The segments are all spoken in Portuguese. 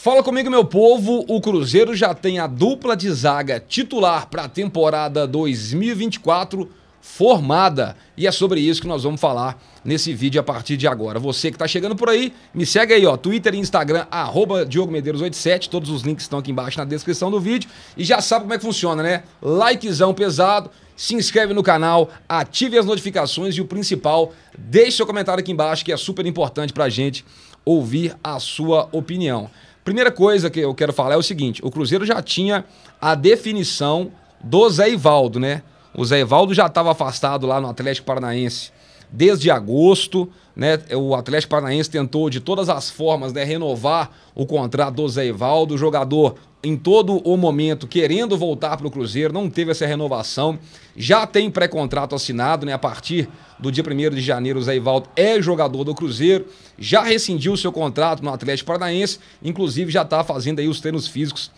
Fala comigo, meu povo. O Cruzeiro já tem a dupla de zaga titular para a temporada 2024 formada. E é sobre isso que nós vamos falar nesse vídeo a partir de agora. Você que está chegando por aí, me segue aí, ó, Twitter e Instagram, arroba Diogo Medeiros 87, todos os links estão aqui embaixo na descrição do vídeo. E já sabe como é que funciona, né? Likezão pesado, se inscreve no canal, ative as notificações e o principal, deixe seu comentário aqui embaixo que é super importante pra gente ouvir a sua opinião. Primeira coisa que eu quero falar é o seguinte: o Cruzeiro já tinha a definição do Zé Ivaldo, né? O Zé Ivaldo já estava afastado lá no Atlético Paranaense desde agosto, né? É, o Atlético Paranaense tentou de todas as formas né, renovar o contrato do Zé Ivaldo, o jogador em todo o momento querendo voltar para o Cruzeiro, não teve essa renovação, já tem pré-contrato assinado, né? A partir do dia 1 de janeiro, o Zé Ivaldo é jogador do Cruzeiro, já rescindiu seu contrato no Atlético Paranaense, inclusive já está fazendo aí os treinos físicos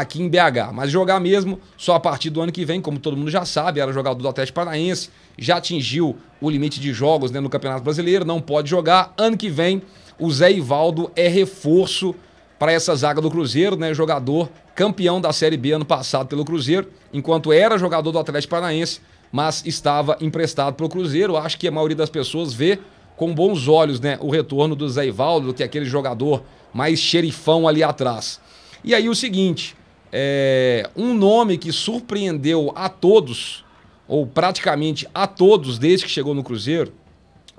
aqui em BH. Mas jogar mesmo só a partir do ano que vem, como todo mundo já sabe, era jogador do Atlético Paranaense, já atingiu o limite de jogos né, no Campeonato Brasileiro, não pode jogar. Ano que vem, o Zé Ivaldo é reforço para essa zaga do Cruzeiro, né? Jogador campeão da Série B ano passado pelo Cruzeiro, enquanto era jogador do Atlético Paranaense, mas estava emprestado para o Cruzeiro. Acho que a maioria das pessoas vê com bons olhos, né, o retorno do Zé Ivaldo, que é aquele jogador mais xerifão ali atrás. E aí o seguinte, é, um nome que surpreendeu a todos, ou praticamente a todos, desde que chegou no Cruzeiro,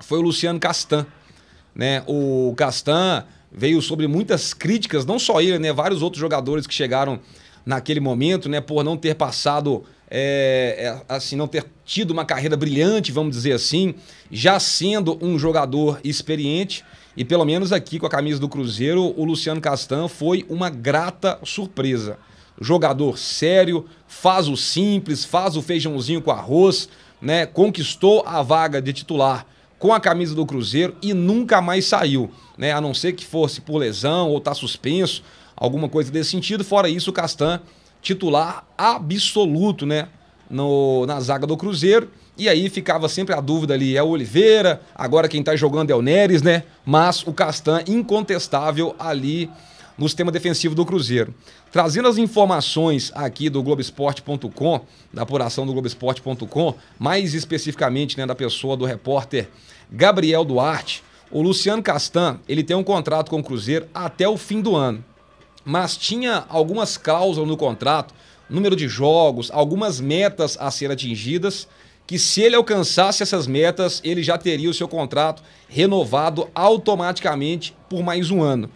foi o Luciano Castan. Né? O Castan veio sobre muitas críticas, não só ele, né? vários outros jogadores que chegaram naquele momento, né? por não ter passado, é, é, assim, não ter tido uma carreira brilhante, vamos dizer assim, já sendo um jogador experiente. E pelo menos aqui com a camisa do Cruzeiro, o Luciano Castan foi uma grata surpresa jogador sério, faz o simples, faz o feijãozinho com arroz, né? Conquistou a vaga de titular com a camisa do Cruzeiro e nunca mais saiu, né? A não ser que fosse por lesão ou tá suspenso, alguma coisa desse sentido. Fora isso, o Castan titular absoluto, né? No, na zaga do Cruzeiro. E aí ficava sempre a dúvida ali, é o Oliveira, agora quem tá jogando é o Neres, né? Mas o Castan incontestável ali no sistema defensivo do Cruzeiro. Trazendo as informações aqui do Globoesporte.com, da apuração do Globoesporte.com, mais especificamente né, da pessoa do repórter Gabriel Duarte, o Luciano Castan ele tem um contrato com o Cruzeiro até o fim do ano, mas tinha algumas cláusulas no contrato, número de jogos, algumas metas a ser atingidas que se ele alcançasse essas metas, ele já teria o seu contrato renovado automaticamente por mais um ano.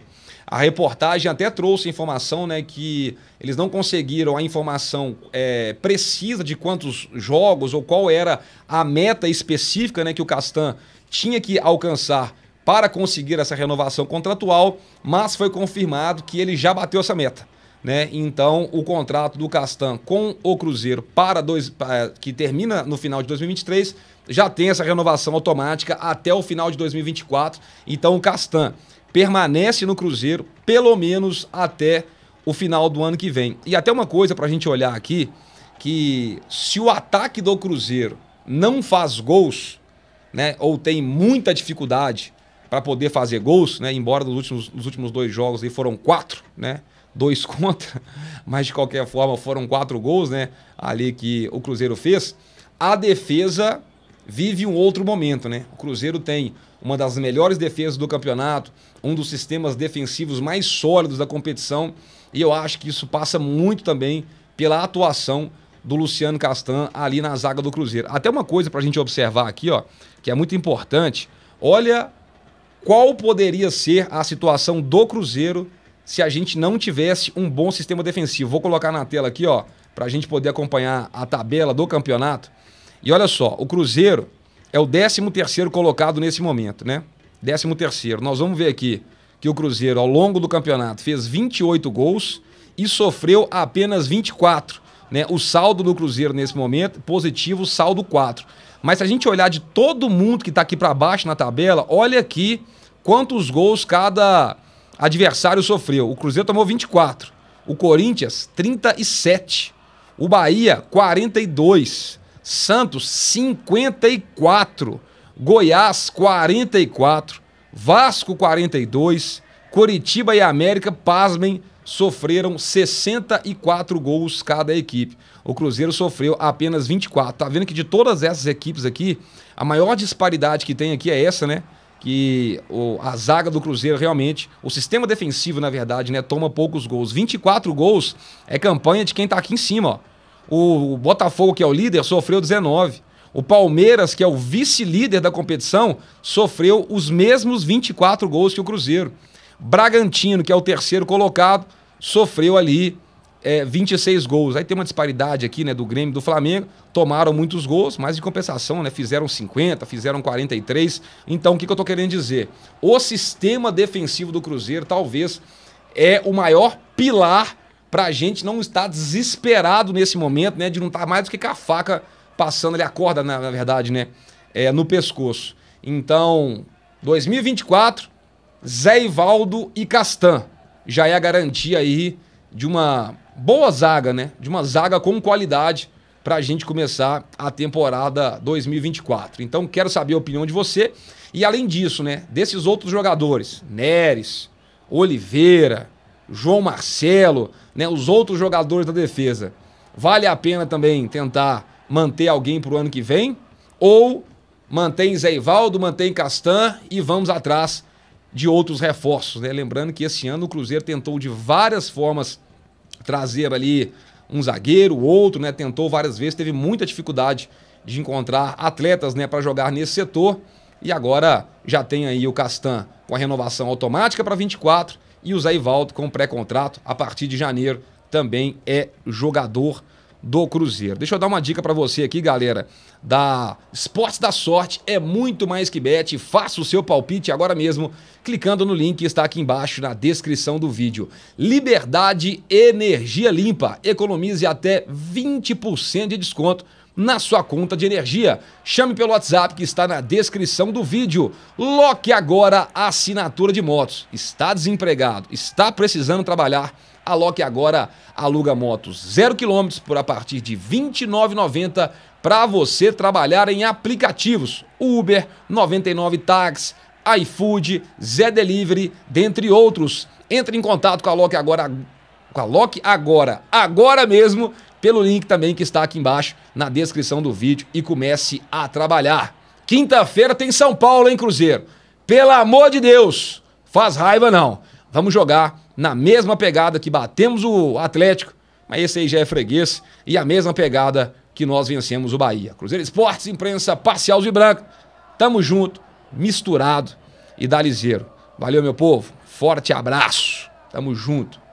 A reportagem até trouxe informação né, que eles não conseguiram a informação é, precisa de quantos jogos ou qual era a meta específica né, que o Castan tinha que alcançar para conseguir essa renovação contratual, mas foi confirmado que ele já bateu essa meta. Né? Então, o contrato do Castan com o Cruzeiro para dois, que termina no final de 2023 já tem essa renovação automática até o final de 2024. Então, o Castan permanece no Cruzeiro pelo menos até o final do ano que vem. E até uma coisa para a gente olhar aqui, que se o ataque do Cruzeiro não faz gols, né, ou tem muita dificuldade para poder fazer gols, né, embora nos últimos, nos últimos dois jogos aí foram quatro, né, dois contra, mas de qualquer forma foram quatro gols, né, ali que o Cruzeiro fez. A defesa vive um outro momento, né? O Cruzeiro tem uma das melhores defesas do campeonato, um dos sistemas defensivos mais sólidos da competição, e eu acho que isso passa muito também pela atuação do Luciano Castan ali na zaga do Cruzeiro. Até uma coisa para a gente observar aqui, ó, que é muito importante. Olha qual poderia ser a situação do Cruzeiro se a gente não tivesse um bom sistema defensivo. Vou colocar na tela aqui, ó, para a gente poder acompanhar a tabela do campeonato. E olha só, o Cruzeiro é o 13 terceiro colocado nesse momento, né? 13 terceiro. Nós vamos ver aqui que o Cruzeiro, ao longo do campeonato, fez 28 gols e sofreu apenas 24. Né? O saldo do Cruzeiro nesse momento, positivo, saldo 4. Mas se a gente olhar de todo mundo que está aqui para baixo na tabela, olha aqui quantos gols cada adversário sofreu. O Cruzeiro tomou 24, o Corinthians 37, o Bahia 42, Santos 54, Goiás 44, Vasco 42, Coritiba e América, pasmem, sofreram 64 gols cada equipe. O Cruzeiro sofreu apenas 24. Tá vendo que de todas essas equipes aqui, a maior disparidade que tem aqui é essa, né? que o, a zaga do Cruzeiro realmente, o sistema defensivo, na verdade, né, toma poucos gols. 24 gols é campanha de quem está aqui em cima, ó. O Botafogo, que é o líder, sofreu 19. O Palmeiras, que é o vice-líder da competição, sofreu os mesmos 24 gols que o Cruzeiro. Bragantino, que é o terceiro colocado, sofreu ali é, 26 gols. Aí tem uma disparidade aqui, né, do Grêmio e do Flamengo. Tomaram muitos gols, mas de compensação, né, fizeram 50, fizeram 43. Então, o que, que eu tô querendo dizer? O sistema defensivo do Cruzeiro talvez é o maior pilar para a gente não estar desesperado nesse momento, né? De não estar tá mais do que com a faca passando ali, a corda, na, na verdade, né? É, no pescoço. Então, 2024, Zé Ivaldo e Castan. Já é a garantia aí de uma boa zaga, né? De uma zaga com qualidade para a gente começar a temporada 2024. Então, quero saber a opinião de você. E além disso, né? Desses outros jogadores, Neres, Oliveira, João Marcelo, né, os outros jogadores da defesa. Vale a pena também tentar manter alguém para o ano que vem? Ou mantém Zé Ivaldo, mantém Castan e vamos atrás de outros reforços? Né? Lembrando que esse ano o Cruzeiro tentou de várias formas trazer ali um zagueiro, outro, né? tentou várias vezes, teve muita dificuldade de encontrar atletas né, para jogar nesse setor. E agora já tem aí o Castan com a renovação automática para 24 e o Zé com pré-contrato, a partir de janeiro, também é jogador do Cruzeiro. Deixa eu dar uma dica para você aqui, galera, da Esportes da Sorte é muito mais que bet. Faça o seu palpite agora mesmo, clicando no link que está aqui embaixo na descrição do vídeo. Liberdade Energia Limpa. Economize até 20% de desconto na sua conta de energia. Chame pelo WhatsApp que está na descrição do vídeo. Loque agora a assinatura de motos. Está desempregado, está precisando trabalhar? Aloque agora aluga motos zero quilômetros por a partir de R$ 29,90 para você trabalhar em aplicativos Uber, 99 Taxi, iFood, Zé Delivery, dentre outros. Entre em contato com a Loque agora com a agora, agora mesmo, pelo link também que está aqui embaixo na descrição do vídeo e comece a trabalhar. Quinta-feira tem São Paulo, hein, Cruzeiro? Pelo amor de Deus, faz raiva não. Vamos jogar na mesma pegada que batemos o Atlético, mas esse aí já é freguês, e a mesma pegada que nós vencemos o Bahia. Cruzeiro Esportes, imprensa parcial de branco. Tamo junto, misturado e dá liseiro. Valeu, meu povo. Forte abraço. Tamo junto.